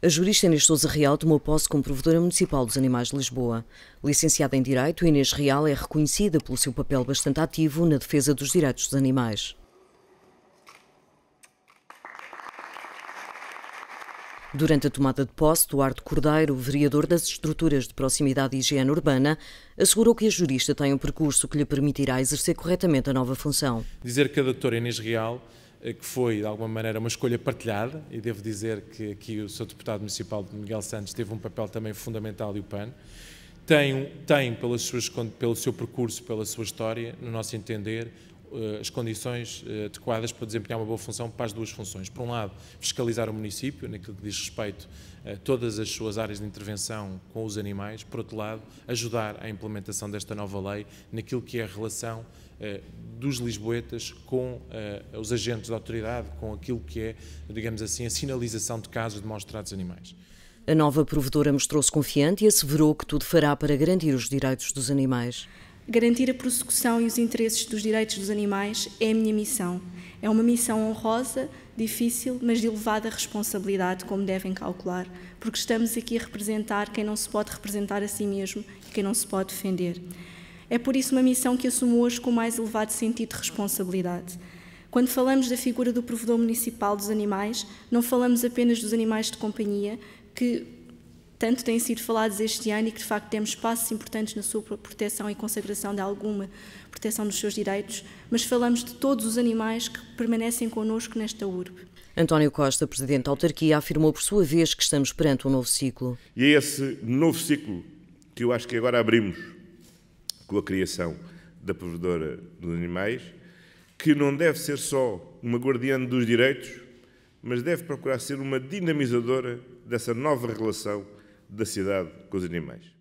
A jurista Inês Souza Real tomou posse como provedora municipal dos animais de Lisboa. Licenciada em Direito, Inês Real é reconhecida pelo seu papel bastante ativo na defesa dos direitos dos animais. Durante a tomada de posse, Duarte Cordeiro, vereador das estruturas de proximidade e higiene urbana, assegurou que a jurista tem um percurso que lhe permitirá exercer corretamente a nova função. Dizer que a doutora Inês Real eh, que foi, de alguma maneira, uma escolha partilhada, e devo dizer que aqui o seu deputado municipal, Miguel Santos, teve um papel também fundamental e o PAN. Tem, tem pelas suas, pelo seu percurso, pela sua história, no nosso entender, eh, as condições eh, adequadas para desempenhar uma boa função para as duas funções. Por um lado, fiscalizar o município, naquilo que diz respeito a todas as suas áreas de intervenção com os animais. Por outro lado, ajudar à implementação desta nova lei naquilo que é a relação eh, dos lisboetas com os agentes da autoridade, com aquilo que é, digamos assim, a sinalização de casos de maus-tratos animais. A nova provedora mostrou-se confiante e asseverou que tudo fará para garantir os direitos dos animais. Garantir a prossecução e os interesses dos direitos dos animais é a minha missão. É uma missão honrosa, difícil, mas de elevada responsabilidade, como devem calcular, porque estamos aqui a representar quem não se pode representar a si mesmo e quem não se pode defender. É por isso uma missão que assumo hoje com o mais elevado sentido de responsabilidade. Quando falamos da figura do provedor municipal dos animais, não falamos apenas dos animais de companhia, que tanto têm sido falados este ano e que, de facto, temos passos importantes na sua proteção e consagração de alguma proteção dos seus direitos, mas falamos de todos os animais que permanecem connosco nesta urbe. António Costa, presidente da autarquia, afirmou por sua vez que estamos perante um novo ciclo. E é esse novo ciclo que eu acho que agora abrimos com a criação da provedora dos animais, que não deve ser só uma guardiã dos direitos, mas deve procurar ser uma dinamizadora dessa nova relação da cidade com os animais.